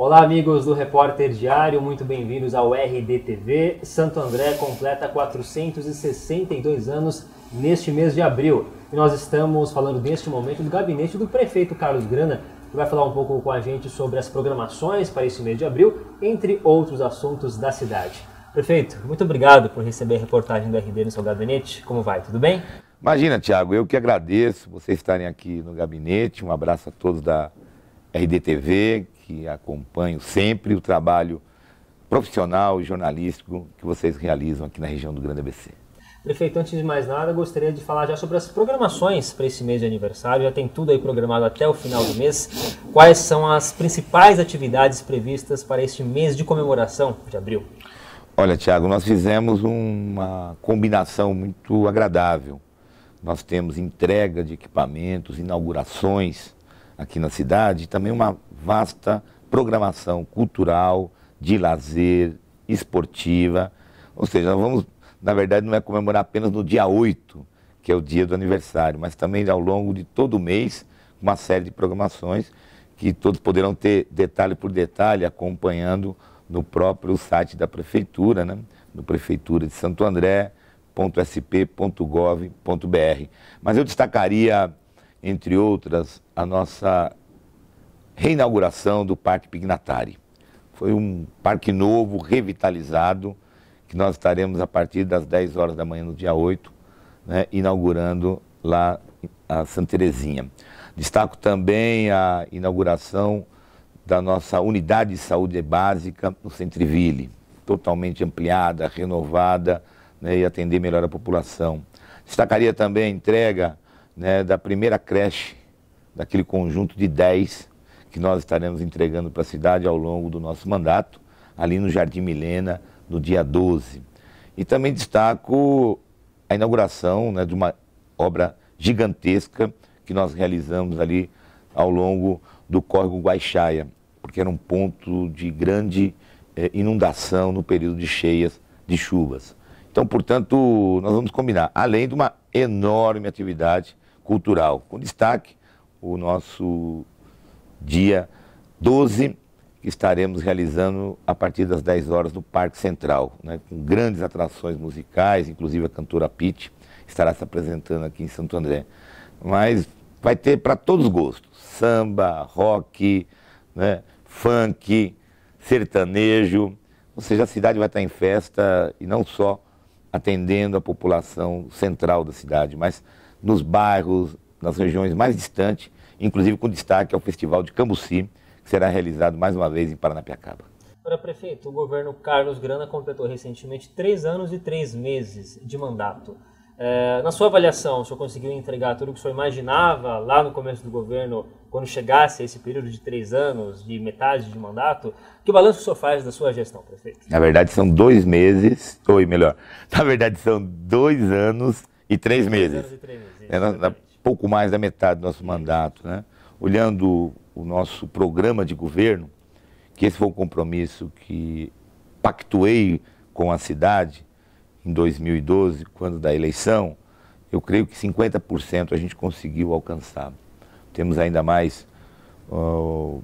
Olá, amigos do Repórter Diário, muito bem-vindos ao RDTV. Santo André completa 462 anos neste mês de abril. E nós estamos falando neste momento do gabinete do prefeito Carlos Grana, que vai falar um pouco com a gente sobre as programações para esse mês de abril, entre outros assuntos da cidade. Prefeito, muito obrigado por receber a reportagem do RD no seu gabinete. Como vai? Tudo bem? Imagina, Tiago, eu que agradeço vocês estarem aqui no gabinete. Um abraço a todos da RDTV, que acompanho sempre o trabalho profissional e jornalístico que vocês realizam aqui na região do Grande ABC. Prefeito, antes de mais nada, gostaria de falar já sobre as programações para esse mês de aniversário. Já tem tudo aí programado até o final do mês. Quais são as principais atividades previstas para este mês de comemoração de abril? Olha, Tiago, nós fizemos uma combinação muito agradável. Nós temos entrega de equipamentos, inaugurações aqui na cidade, também uma vasta programação cultural, de lazer, esportiva. Ou seja, vamos, na verdade, não é comemorar apenas no dia 8, que é o dia do aniversário, mas também ao longo de todo o mês, uma série de programações que todos poderão ter detalhe por detalhe, acompanhando no próprio site da Prefeitura, né? no Prefeitura de Santo André, .sp.gov.br. Mas eu destacaria entre outras, a nossa reinauguração do Parque Pignatari. Foi um parque novo, revitalizado, que nós estaremos a partir das 10 horas da manhã no dia 8, né, inaugurando lá a Santa Terezinha. Destaco também a inauguração da nossa unidade de saúde básica no Centreville, totalmente ampliada, renovada né, e atender melhor a população. Destacaria também a entrega né, da primeira creche, daquele conjunto de 10 que nós estaremos entregando para a cidade ao longo do nosso mandato, ali no Jardim Milena, no dia 12. E também destaco a inauguração né, de uma obra gigantesca que nós realizamos ali ao longo do córrego Guaixaia, porque era um ponto de grande eh, inundação no período de cheias de chuvas. Então, portanto, nós vamos combinar, além de uma enorme atividade cultural, com destaque o nosso dia 12, que estaremos realizando a partir das 10 horas no Parque Central, né, com grandes atrações musicais, inclusive a cantora Pitt estará se apresentando aqui em Santo André. Mas vai ter para todos os gostos, samba, rock, né, funk, sertanejo, ou seja, a cidade vai estar em festa e não só atendendo a população central da cidade, mas nos bairros, nas regiões mais distantes, inclusive com destaque ao Festival de Cambuci, que será realizado mais uma vez em Paranapiacaba. Para prefeito, o governo Carlos Grana completou recentemente três anos e três meses de mandato. É, na sua avaliação, o senhor conseguiu entregar tudo o que o senhor imaginava lá no começo do governo, quando chegasse a esse período de três anos, de metade de mandato? Que balanço o senhor faz da sua gestão, prefeito? Na verdade, são dois meses, ou melhor, na verdade, são dois anos e três dois Anos e três meses. Ela pouco mais da metade do nosso mandato. Né? Olhando o nosso programa de governo, que esse foi um compromisso que pactuei com a cidade em 2012, quando da eleição, eu creio que 50% a gente conseguiu alcançar. Temos ainda mais, uh,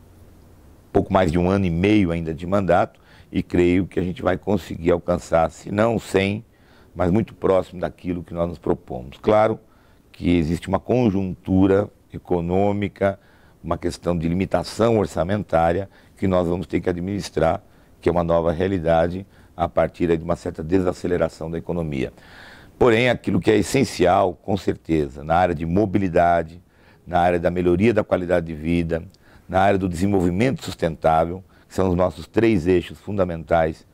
pouco mais de um ano e meio ainda de mandato, e creio que a gente vai conseguir alcançar, se não 100, mas muito próximo daquilo que nós nos propomos. Claro que existe uma conjuntura econômica, uma questão de limitação orçamentária que nós vamos ter que administrar, que é uma nova realidade a partir de uma certa desaceleração da economia. Porém, aquilo que é essencial, com certeza, na área de mobilidade, na área da melhoria da qualidade de vida, na área do desenvolvimento sustentável, que são os nossos três eixos fundamentais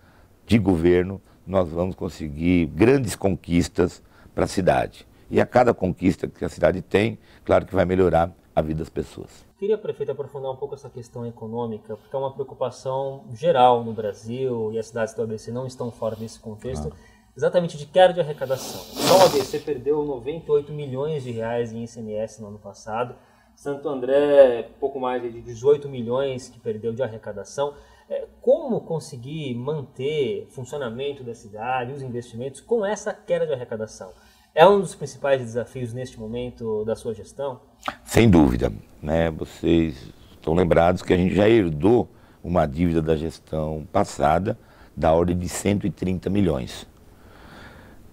de governo, nós vamos conseguir grandes conquistas para a cidade. E a cada conquista que a cidade tem, claro que vai melhorar a vida das pessoas. Queria, prefeito, aprofundar um pouco essa questão econômica, porque é uma preocupação geral no Brasil e as cidades do ABC não estão fora desse contexto. Claro. Exatamente de queda de arrecadação. Só o ABC perdeu 98 milhões de reais em ICMS no ano passado. Santo André, pouco mais de 18 milhões que perdeu de arrecadação. É, como conseguir manter o funcionamento da cidade, os investimentos com essa queda de arrecadação? É um dos principais desafios neste momento da sua gestão? Sem dúvida. Né? Vocês estão lembrados que a gente já herdou uma dívida da gestão passada da ordem de 130 milhões.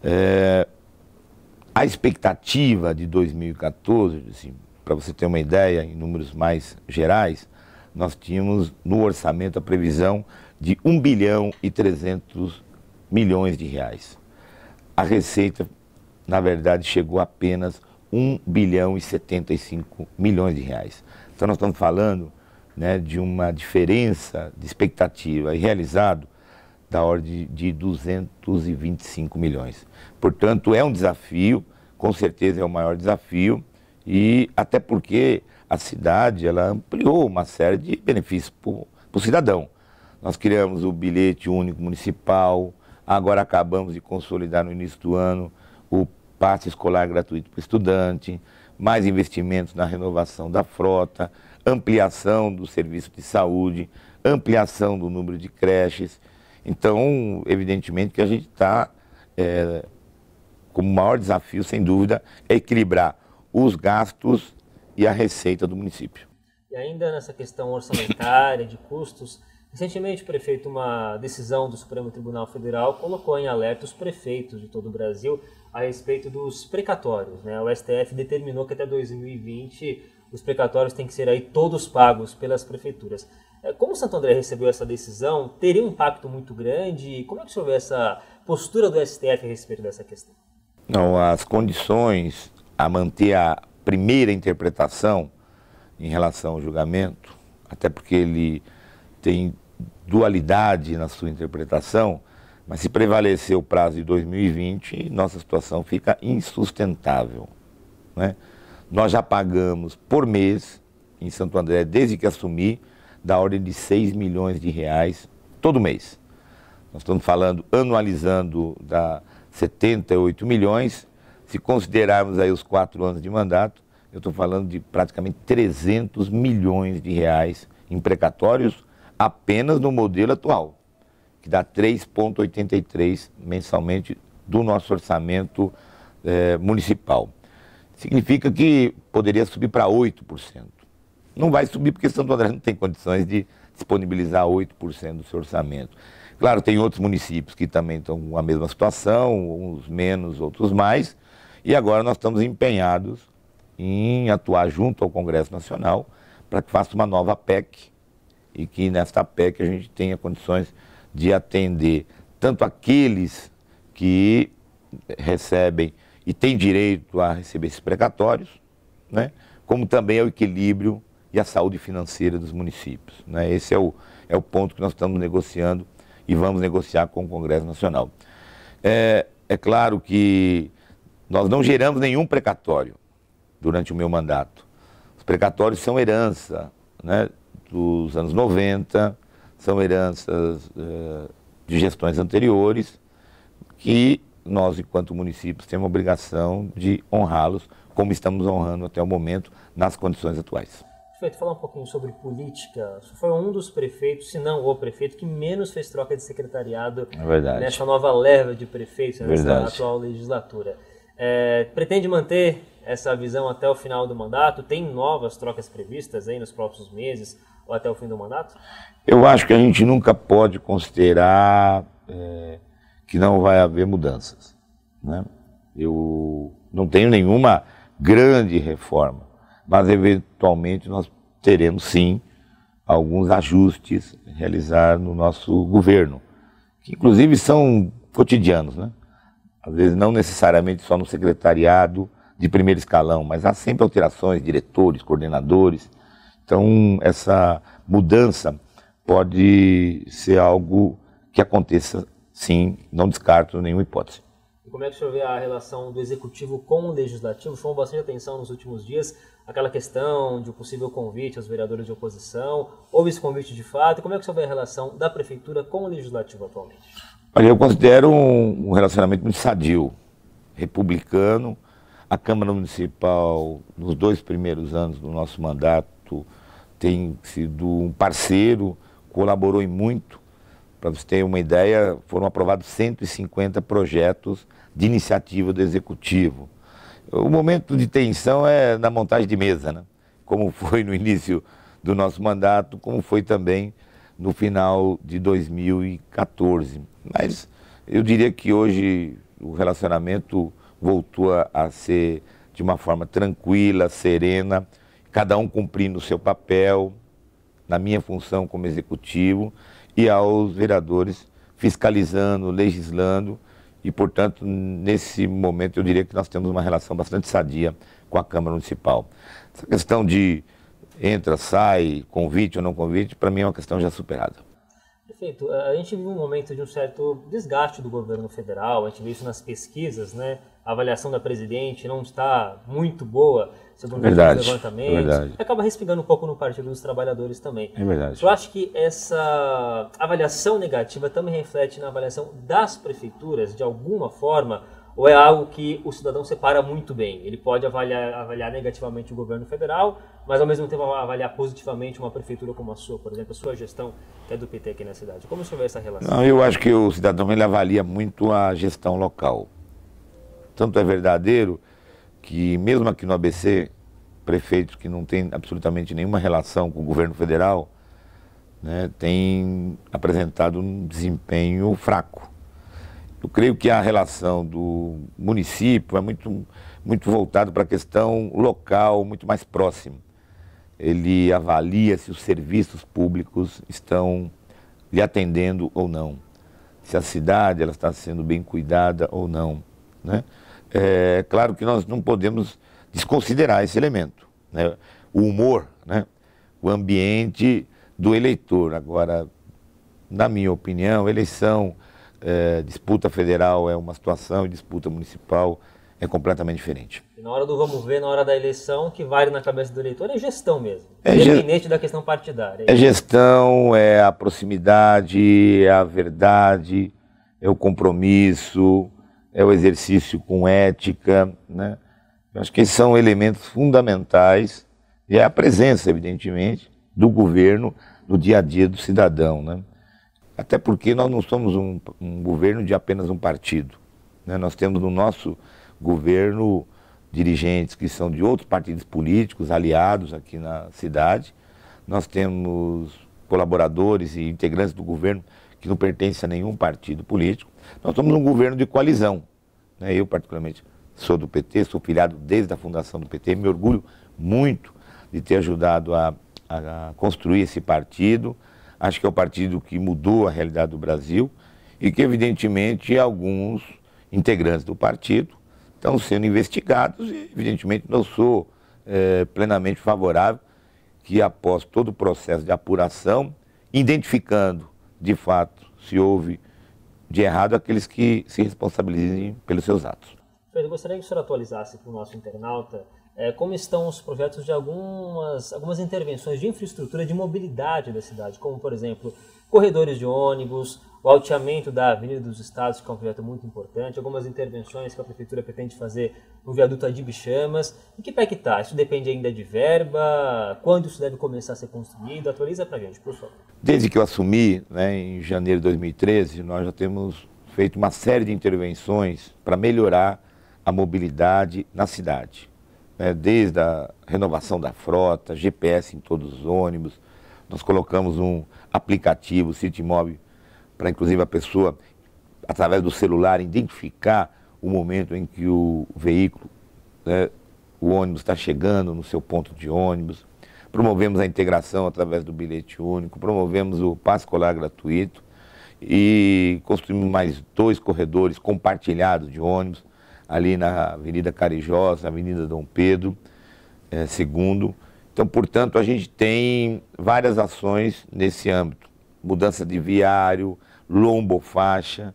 É, a expectativa de 2014, assim, para você ter uma ideia, em números mais gerais, nós tínhamos no orçamento a previsão de 1 bilhão e 300 milhões de reais. A receita na verdade, chegou a apenas 1 bilhão e 75 milhões de reais. Então nós estamos falando né, de uma diferença de expectativa e realizado da ordem de 225 milhões. Portanto, é um desafio, com certeza é o maior desafio, e até porque a cidade ela ampliou uma série de benefícios para o cidadão. Nós criamos o bilhete único municipal, agora acabamos de consolidar no início do ano passe escolar gratuito para o estudante, mais investimentos na renovação da frota, ampliação do serviço de saúde, ampliação do número de creches. Então, evidentemente que a gente está, é, o maior desafio, sem dúvida, é equilibrar os gastos e a receita do município. E ainda nessa questão orçamentária, de custos, Recentemente, prefeito, uma decisão do Supremo Tribunal Federal colocou em alerta os prefeitos de todo o Brasil a respeito dos precatórios. Né? O STF determinou que até 2020 os precatórios têm que ser aí todos pagos pelas prefeituras. É, como o Santo André recebeu essa decisão, teria um impacto muito grande? Como é que o senhor vê essa postura do STF a respeito dessa questão? Não, as condições a manter a primeira interpretação em relação ao julgamento, até porque ele tem dualidade na sua interpretação, mas se prevalecer o prazo de 2020, nossa situação fica insustentável. Né? Nós já pagamos por mês, em Santo André, desde que assumi, da ordem de 6 milhões de reais todo mês. Nós estamos falando, anualizando, da 78 milhões. Se considerarmos aí os quatro anos de mandato, eu estou falando de praticamente 300 milhões de reais em precatórios apenas no modelo atual, que dá 3,83 mensalmente do nosso orçamento eh, municipal. Significa que poderia subir para 8%. Não vai subir porque Santo André não tem condições de disponibilizar 8% do seu orçamento. Claro, tem outros municípios que também estão com a mesma situação, uns menos, outros mais. E agora nós estamos empenhados em atuar junto ao Congresso Nacional para que faça uma nova PEC e que nesta PEC a gente tenha condições de atender tanto aqueles que recebem e têm direito a receber esses precatórios, né, como também ao é equilíbrio e à saúde financeira dos municípios. Né. Esse é o, é o ponto que nós estamos negociando e vamos negociar com o Congresso Nacional. É, é claro que nós não geramos nenhum precatório durante o meu mandato. Os precatórios são herança né, dos anos 90, são heranças eh, de gestões anteriores que nós, enquanto municípios, temos a obrigação de honrá-los, como estamos honrando até o momento, nas condições atuais. Prefeito, falar um pouquinho sobre política. Foi um dos prefeitos, se não o prefeito, que menos fez troca de secretariado é nessa nova leva de prefeitos, nessa atual legislatura. É, pretende manter essa visão até o final do mandato? Tem novas trocas previstas aí nos próximos meses? ou até o fim do mandato? Eu acho que a gente nunca pode considerar é, que não vai haver mudanças. Né? Eu não tenho nenhuma grande reforma, mas eventualmente nós teremos sim alguns ajustes a realizar no nosso governo, que inclusive são cotidianos, né? Às vezes não necessariamente só no secretariado de primeiro escalão, mas há sempre alterações, diretores, coordenadores, então, essa mudança pode ser algo que aconteça, sim, não descarto nenhuma hipótese. E como é que o senhor vê a relação do executivo com o legislativo? Chamou bastante atenção nos últimos dias aquela questão de um possível convite aos vereadores de oposição. Houve esse convite de fato? E como é que o senhor vê a relação da prefeitura com o legislativo atualmente? Olha, eu considero um relacionamento muito sadio, republicano. A Câmara Municipal, nos dois primeiros anos do nosso mandato, tem sido um parceiro, colaborou em muito. Para você ter uma ideia, foram aprovados 150 projetos de iniciativa do Executivo. O momento de tensão é na montagem de mesa, né? como foi no início do nosso mandato, como foi também no final de 2014. Mas eu diria que hoje o relacionamento voltou a, ser de uma forma tranquila, serena cada um cumprindo o seu papel, na minha função como executivo, e aos vereadores fiscalizando, legislando, e, portanto, nesse momento eu diria que nós temos uma relação bastante sadia com a Câmara Municipal. Essa questão de entra, sai, convite ou não convite, para mim é uma questão já superada. Perfeito. Eh, a gente vive um momento de um certo desgaste do governo federal, a gente vê isso nas pesquisas, né? a avaliação da presidente não está muito boa, segundo verdade, levantamento, levantamentos. Verdade. Acaba respingando um pouco no Partido dos Trabalhadores também. É verdade. Eu acho que essa avaliação negativa também reflete na avaliação das prefeituras, de alguma forma, ou é algo que o cidadão separa muito bem? Ele pode avaliar, avaliar negativamente o governo federal, mas ao mesmo tempo avaliar positivamente uma prefeitura como a sua, por exemplo, a sua gestão que é do PT aqui na cidade. Como o senhor vê essa relação? Não, eu acho que o cidadão ele avalia muito a gestão local. Tanto é verdadeiro que, mesmo aqui no ABC, prefeitos que não têm absolutamente nenhuma relação com o governo federal né, têm apresentado um desempenho fraco. Eu creio que a relação do município é muito, muito voltada para a questão local, muito mais próxima. Ele avalia se os serviços públicos estão lhe atendendo ou não, se a cidade ela está sendo bem cuidada ou não. Né? é claro que nós não podemos desconsiderar esse elemento. Né? O humor, né? o ambiente do eleitor. Agora, na minha opinião, eleição, é, disputa federal é uma situação e disputa municipal é completamente diferente. Na hora do vamos ver, na hora da eleição, que vale na cabeça do eleitor é gestão mesmo, é independente da questão partidária. É gestão, é a proximidade, é a verdade, é o compromisso, é o exercício com ética, né? Eu acho que esses são elementos fundamentais e é a presença, evidentemente, do governo no dia a dia do cidadão, né? Até porque nós não somos um, um governo de apenas um partido, né? Nós temos no nosso governo dirigentes que são de outros partidos políticos aliados aqui na cidade. Nós temos colaboradores e integrantes do governo que não pertencem a nenhum partido político. Nós somos um governo de coalizão. Né? Eu, particularmente, sou do PT, sou filiado desde a fundação do PT, me orgulho muito de ter ajudado a, a construir esse partido. Acho que é o partido que mudou a realidade do Brasil e que, evidentemente, alguns integrantes do partido estão sendo investigados e, evidentemente, não sou é, plenamente favorável que, após todo o processo de apuração, identificando de fato se houve de errado aqueles que se responsabilizem pelos seus atos. Pedro, gostaria que o senhor atualizasse para o nosso internauta é, como estão os projetos de algumas, algumas intervenções de infraestrutura de mobilidade da cidade, como, por exemplo, corredores de ônibus, o alteamento da Avenida dos Estados, que é um projeto muito importante, algumas intervenções que a prefeitura pretende fazer no viaduto Adib Chamas. Em que pé que está? Isso depende ainda de verba? Quando isso deve começar a ser construído? Atualiza para a gente, por favor. Desde que eu assumi, né, em janeiro de 2013, nós já temos feito uma série de intervenções para melhorar a mobilidade na cidade. Né, desde a renovação da frota, GPS em todos os ônibus, nós colocamos um aplicativo City Mobile para inclusive a pessoa, através do celular, identificar o momento em que o veículo, né, o ônibus está chegando no seu ponto de ônibus. Promovemos a integração através do bilhete único, promovemos o passe escolar gratuito e construímos mais dois corredores compartilhados de ônibus ali na Avenida Carijós, Avenida Dom Pedro II. Eh, então, portanto, a gente tem várias ações nesse âmbito. Mudança de viário, faixa.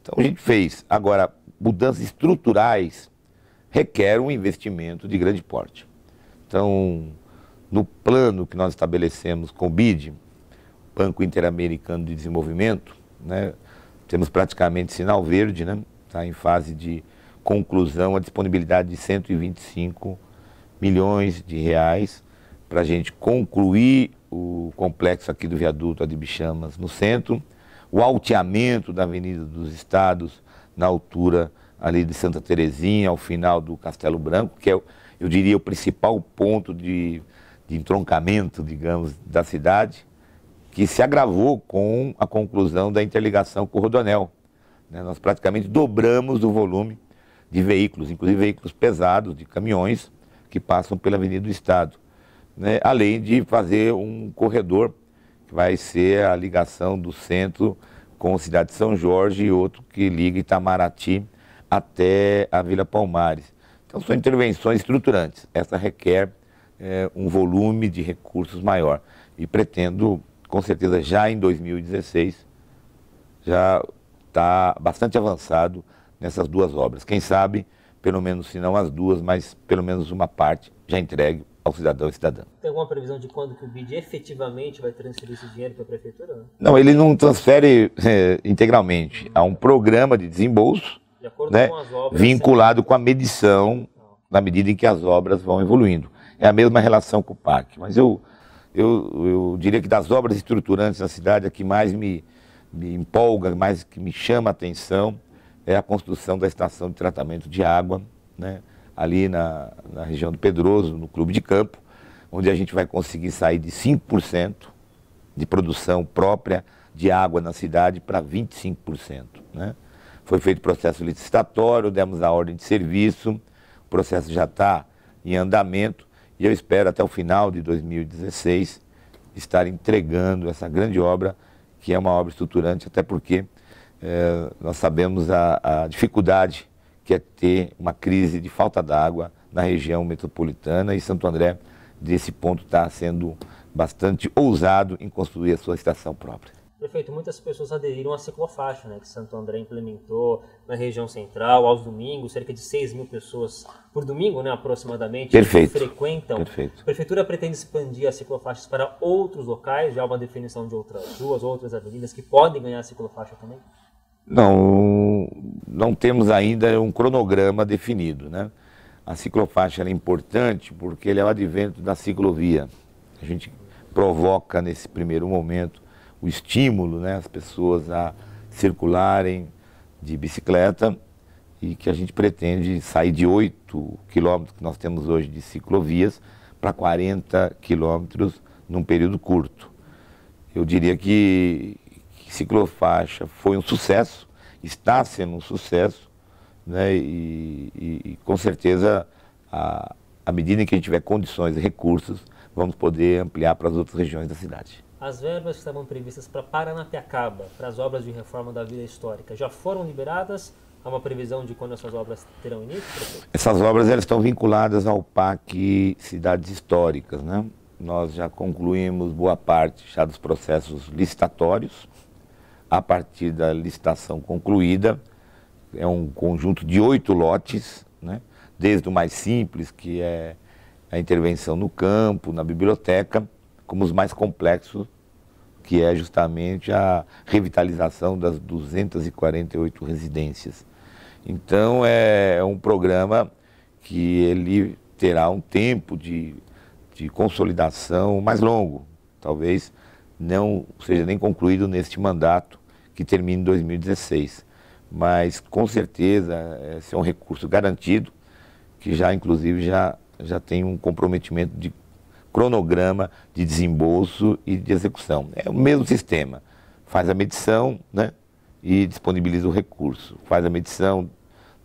Então a gente fez. Agora, mudanças estruturais requerem um investimento de grande porte. Então, no plano que nós estabelecemos com o BID, Banco Interamericano de Desenvolvimento, né, temos praticamente sinal verde, né? Está em fase de conclusão a disponibilidade de 125 milhões de reais para a gente concluir o complexo aqui do viaduto Adibichamas no centro o alteamento da Avenida dos Estados na altura ali de Santa Terezinha, ao final do Castelo Branco, que é, eu diria, o principal ponto de, de entroncamento, digamos, da cidade, que se agravou com a conclusão da interligação com o Rodonel. Né? Nós praticamente dobramos o volume de veículos, inclusive veículos pesados, de caminhões, que passam pela Avenida do Estado. Né? Além de fazer um corredor que vai ser a ligação do centro com a cidade de São Jorge e outro que liga Itamaraty até a Vila Palmares. Então são intervenções estruturantes. Essa requer é, um volume de recursos maior. E pretendo, com certeza, já em 2016, já está bastante avançado nessas duas obras. Quem sabe, pelo menos, se não as duas, mas pelo menos uma parte já entregue ao cidadão e cidadã. Tem alguma previsão de quando que o BID efetivamente vai transferir esse dinheiro para a prefeitura? Não? não, ele não transfere é, integralmente. Há um programa de desembolso de né, com vinculado sempre... Né? com a medição na medida em que as obras vão evoluindo. É a mesma relação com o PAC. Mas eu, eu, eu diria que das obras estruturantes na cidade, a que mais me, me empolga, mais que me chama a atenção, é a construção da estação de tratamento de água, né? ali na, na região do Pedroso, no clube de campo, onde a gente vai conseguir sair de 5% de produção própria de água na cidade para 25%. Né? Foi feito processo licitatório, demos a ordem de serviço, o processo já está em andamento e eu espero até o final de 2016 estar entregando essa grande obra, que é uma obra estruturante, até porque eh, nós sabemos a, a dificuldade que é ter uma crise de falta d'água na região metropolitana e Santo André, desse ponto, está sendo bastante ousado em construir a sua estação própria. Prefeito, muitas pessoas aderiram à ciclofaixa, né, que Santo André implementou na região central, aos domingos, cerca de 6 mil pessoas por domingo, né, aproximadamente, Perfeito. frequentam. Perfeito. A prefeitura pretende expandir as ciclofaixas para outros locais, já há uma definição de outras ruas, outras avenidas que podem ganhar ciclofaixa também? Não, não temos ainda um cronograma definido, né? A ciclofaixa é importante porque ele é o advento da ciclovia. A gente provoca nesse primeiro momento o estímulo, né, as pessoas a circularem de bicicleta e que a gente pretende sair de 8 quilômetros que nós temos hoje de ciclovias para 40 quilômetros num período curto. Eu diria que ciclofaixa foi um sucesso, está sendo um sucesso, né? e, e, e com certeza, a, à medida em que a gente tiver condições e recursos, vamos poder ampliar para as outras regiões da cidade. As verbas que estavam previstas para Paranapiacaba, para as obras de reforma da Vila Histórica, já foram liberadas? Há uma previsão de quando essas obras terão início? Professor? Essas obras elas estão vinculadas ao PAC Cidades Históricas. Né? Nós já concluímos boa parte já dos processos licitatórios a partir da licitação concluída. É um conjunto de oito lotes, né? desde o mais simples, que é a intervenção no campo, na biblioteca, como os mais complexos, que é justamente a revitalização das 248 residências. Então é, é um programa que ele terá um tempo de, de consolidação mais longo, talvez não seja nem concluído neste mandato, que termine em 2016. Mas com certeza esse é um recurso garantido, que já inclusive já, já tem um comprometimento de cronograma de desembolso e de execução. É o mesmo sistema. Faz a medição né, e disponibiliza o recurso. Faz a medição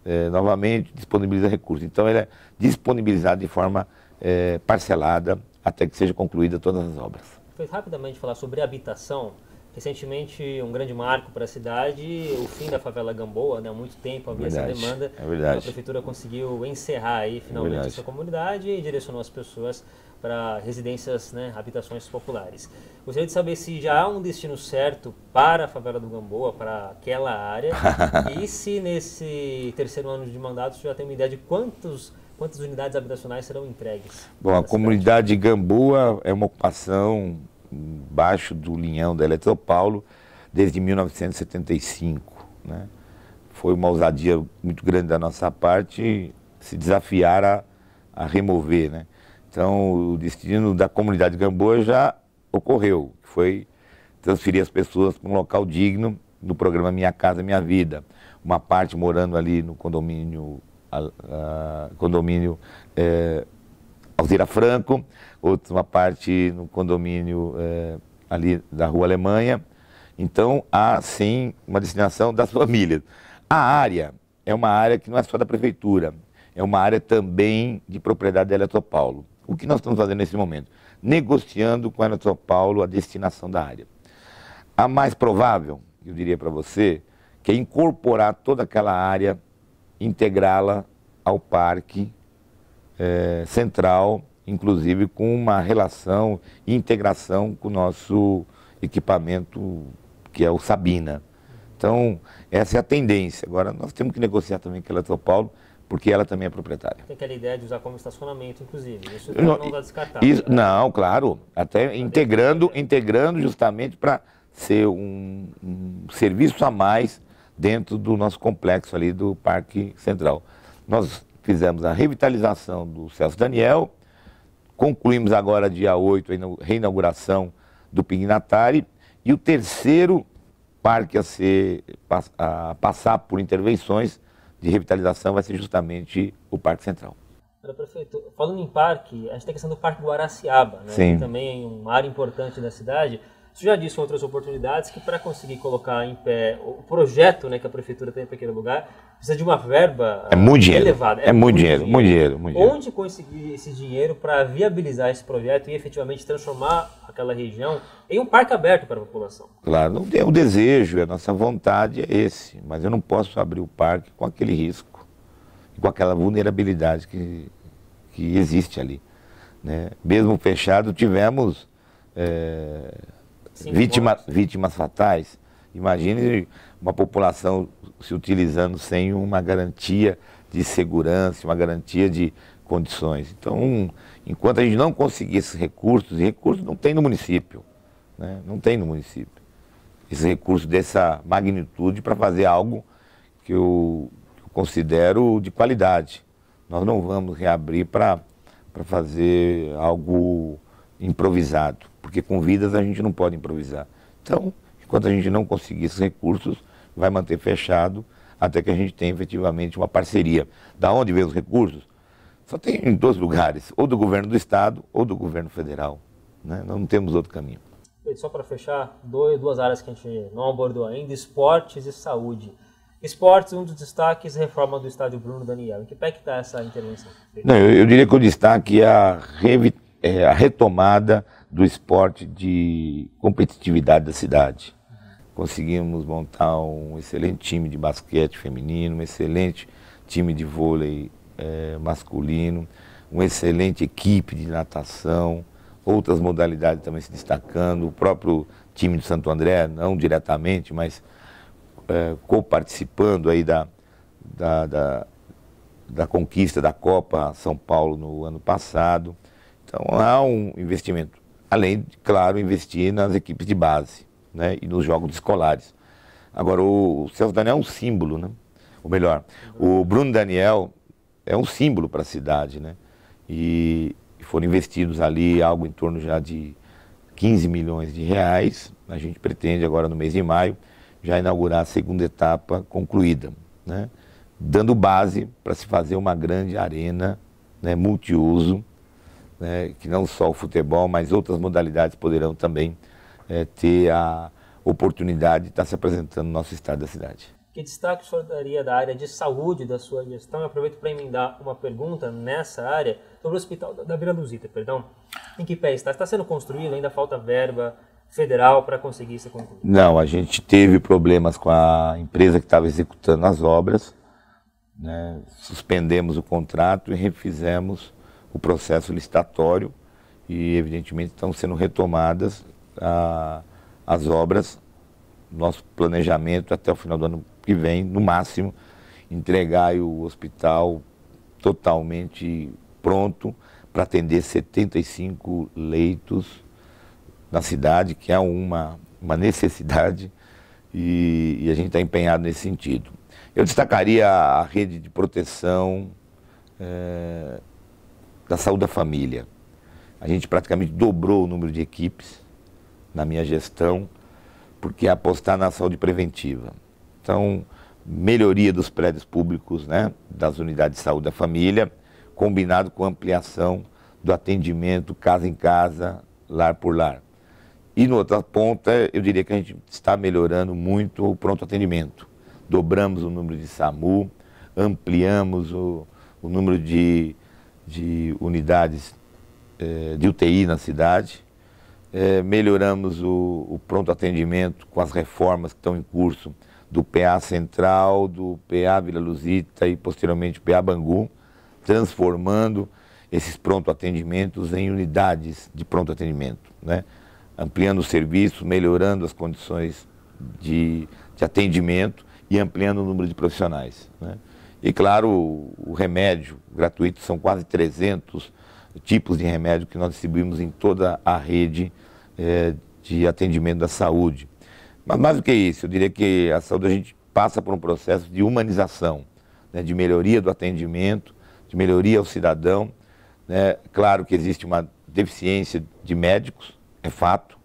é, novamente, disponibiliza o recurso. Então ele é disponibilizado de forma é, parcelada até que seja concluída todas as obras. Foi rapidamente falar sobre habitação. Recentemente, um grande marco para a cidade, o fim da favela Gamboa, né? Há muito tempo havia verdade, essa demanda. É verdade. A prefeitura conseguiu encerrar aí é finalmente é essa comunidade e direcionou as pessoas para residências, né, habitações populares. Gostaria de saber se já há um destino certo para a favela do Gamboa, para aquela área, e se nesse terceiro ano de mandato você já tem uma ideia de quantos, quantas unidades habitacionais serão entregues. Bom, a comunidade Gamboa é uma ocupação embaixo do linhão da Eletropaulo desde 1975. Né? Foi uma ousadia muito grande da nossa parte se desafiar a, a remover. Né? Então, o destino da comunidade Gamboa já ocorreu, foi transferir as pessoas para um local digno no programa Minha Casa Minha Vida. Uma parte morando ali no condomínio, a, a, condomínio é, Alzira Franco, outra uma parte no condomínio é, ali da Rua Alemanha. Então há sim uma destinação das famílias. A área é uma área que não é só da prefeitura, é uma área também de propriedade da Eletropaulo. O que nós estamos fazendo nesse momento? Negociando com a Eletropaulo a destinação da área. A mais provável, eu diria para você, que é incorporar toda aquela área, integrá-la ao parque é, central, inclusive com uma relação e integração com o nosso equipamento, que é o Sabina. Então, essa é a tendência. Agora, nós temos que negociar também com a São Paulo, porque ela também é proprietária. Tem aquela ideia de usar como estacionamento, inclusive. Isso não, não dá descartado. Isso, né? Não, claro. Até integrando, integrando justamente para ser um, um, serviço a mais dentro do nosso complexo ali do Parque Central. Nós fizemos a revitalização do Celso Daniel, concluímos agora, dia 8, a reinauguração do Pignatari, e o terceiro parque a, ser, a passar por intervenções de revitalização vai ser justamente o Parque Central. Prefeito, falando em parque, a gente tem a questão do Parque Guaraciaba, né? que também é uma área importante da cidade. Você já disse em outras oportunidades que para conseguir colocar em pé o projeto né, que a prefeitura tem para aquele lugar, precisa de uma verba é muito dinheiro. elevada. É, é muito, dinheiro, dinheiro. muito dinheiro, muito dinheiro. Onde conseguir esse dinheiro para viabilizar esse projeto e efetivamente transformar aquela região em um parque aberto para a população? Claro, é o desejo, é a nossa vontade é esse, mas eu não posso abrir o parque com aquele risco, com aquela vulnerabilidade que, que existe ali. Né? Mesmo fechado, tivemos... É vítima, vítimas fatais. Imagine uma população se utilizando sem uma garantia de segurança, uma garantia de condições. Então, enquanto a gente não conseguir esses recursos, e recursos não tem no município, né? não tem no município, esses recursos dessa magnitude para fazer algo que eu, que eu considero de qualidade. Nós não vamos reabrir para fazer algo improvisado porque com vidas a gente não pode improvisar. Então, enquanto a gente não conseguir esses recursos, vai manter fechado até que a gente tenha efetivamente uma parceria. Da onde vem os recursos? Só tem em dois lugares, ou do governo do estado ou do governo federal. Né? Não temos outro caminho. Só para fechar, dois, duas áreas que a gente não abordou ainda, esportes e saúde. Esportes, um dos destaques, reforma do estádio Bruno Daniel. Em que pé que está essa intervenção? Não, eu, eu, diria que o destaque é a, é a retomada do esporte de competitividade da cidade. Conseguimos montar um excelente time de basquete feminino, um excelente time de vôlei é, masculino, uma excelente equipe de natação, outras modalidades também se destacando, o próprio time de Santo André, não diretamente, mas é, co-participando aí da, da, da, da conquista da Copa São Paulo no ano passado. Então há um investimento Além, claro, investir nas equipes de base né? e nos jogos escolares. Agora, o Celso Daniel é um símbolo, né? ou melhor, o Bruno Daniel é um símbolo para a cidade. Né? E foram investidos ali algo em torno já de 15 milhões de reais. A gente pretende agora no mês de maio já inaugurar a segunda etapa concluída, né? dando base para se fazer uma grande arena né, multiuso né, que não só o futebol, mas outras modalidades poderão também é, ter a oportunidade de estar se apresentando no nosso estado da cidade. Que destaque o senhor daria da área de saúde da sua gestão? Eu aproveito para emendar uma pergunta nessa área sobre o Hospital da Vila Luzita, perdão. Em que pé está? Está sendo construído? Ainda falta verba federal para conseguir ser concluído? Não, a gente teve problemas com a empresa que estava executando as obras, né? suspendemos o contrato e refizemos o processo licitatório e, evidentemente, estão sendo retomadas a, ah, as obras, nosso planejamento até o final do ano que vem, no máximo, entregar o hospital totalmente pronto para atender 75 leitos na cidade, que é uma, uma necessidade, e, e a gente está empenhado nesse sentido. Eu destacaria a rede de proteção, é, da saúde da família. A gente praticamente dobrou o número de equipes na minha gestão, porque é apostar na saúde preventiva. Então, melhoria dos prédios públicos, né, das unidades de saúde da família, combinado com ampliação do atendimento casa em casa, lar por lar. E no outra ponta, eu diria que a gente está melhorando muito o pronto atendimento. Dobramos o número de SAMU, ampliamos o, o número de de unidades é, de UTI na cidade. É, melhoramos o, o, pronto atendimento com as reformas que estão em curso do PA Central, do PA Vila Luzita e posteriormente o PA Bangu, transformando esses pronto atendimentos em unidades de pronto atendimento, né? ampliando o serviço, melhorando as condições de, de atendimento e ampliando o número de profissionais. Né? E claro, o remédio gratuito, são quase 300 tipos de remédio que nós distribuímos em toda a rede eh, de atendimento da saúde. Mas mais do que isso, eu diria que a saúde a gente passa por um processo de humanização, né, de melhoria do atendimento, de melhoria ao cidadão. Né. Claro que existe uma deficiência de médicos, é fato.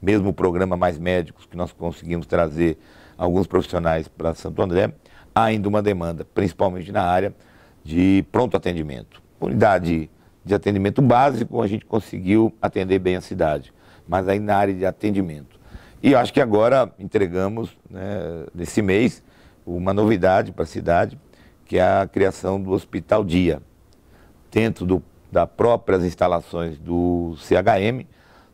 Mesmo o programa Mais Médicos que nós conseguimos trazer alguns profissionais para Santo André, ainda uma demanda, principalmente na área de pronto atendimento. Unidade de atendimento básico, a gente conseguiu atender bem a cidade, mas ainda na área de atendimento. E acho que agora entregamos, né, nesse mês, uma novidade para a cidade, que é a criação do Hospital Dia, dentro do, das próprias instalações do CHM,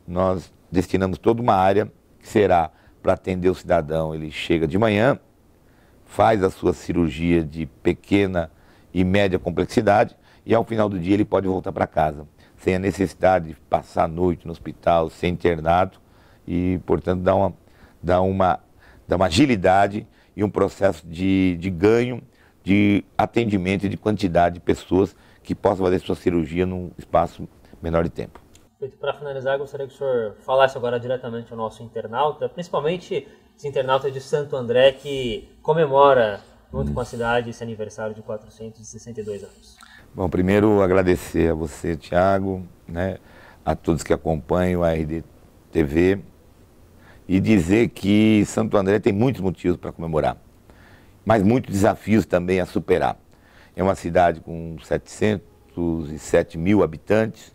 nós destinamos toda uma área que será para atender o cidadão. Ele chega de manhã, faz a sua cirurgia de pequena e média complexidade e ao final do dia ele pode voltar para casa, sem a necessidade de passar a noite no hospital, ser internado e, portanto, dá uma, dá uma, dá uma agilidade e um processo de, de ganho de atendimento e de quantidade de pessoas que possam fazer sua cirurgia num espaço menor de tempo. Para finalizar, gostaria que o senhor falasse agora diretamente ao nosso internauta, principalmente esse internauta é de Santo André que comemora, junto com a cidade, esse aniversário de 462 anos. Bom, primeiro agradecer a você, Tiago, né, a todos que acompanham a RDTV e dizer que Santo André tem muitos motivos para comemorar, mas muitos desafios também a superar. É uma cidade com 707 mil habitantes,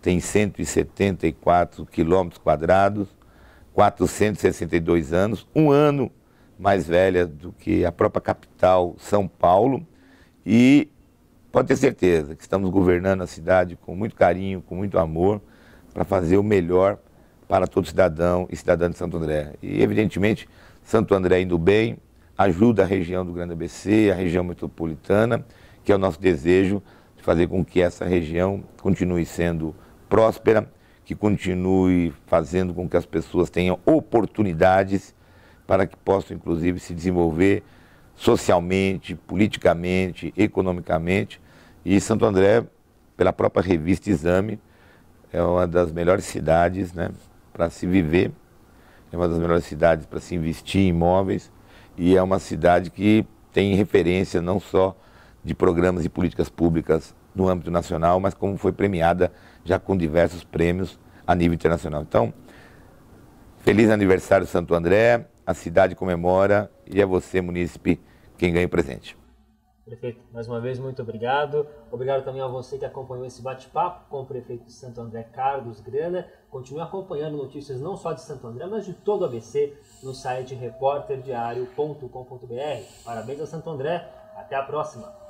tem 174 quilômetros quadrados, 462 anos, um ano mais velha do que a própria capital, São Paulo, e pode ter certeza que estamos governando a cidade com muito carinho, com muito amor, para fazer o melhor para todo cidadão e cidadã de Santo André. E, evidentemente, Santo André indo bem, ajuda a região do Grande ABC, a região metropolitana, que é o nosso desejo de fazer com que essa região continue sendo próspera que continue fazendo com que as pessoas tenham oportunidades para que possam, inclusive, se desenvolver socialmente, politicamente, economicamente. E Santo André, pela própria revista Exame, é uma das melhores cidades né, para se viver, é uma das melhores cidades para se investir em imóveis e é uma cidade que tem referência não só de programas e políticas públicas no âmbito nacional, mas como foi premiada já com diversos prêmios a nível internacional. Então, feliz aniversário Santo André, a cidade comemora e é você, munícipe, quem ganha o presente. Prefeito, mais uma vez, muito obrigado. Obrigado também a você que acompanhou esse bate-papo com o prefeito de Santo André, Carlos Grana. Continue acompanhando notícias não só de Santo André, mas de todo o ABC no site repórterdiário.com.br. Parabéns a Santo André. Até a próxima.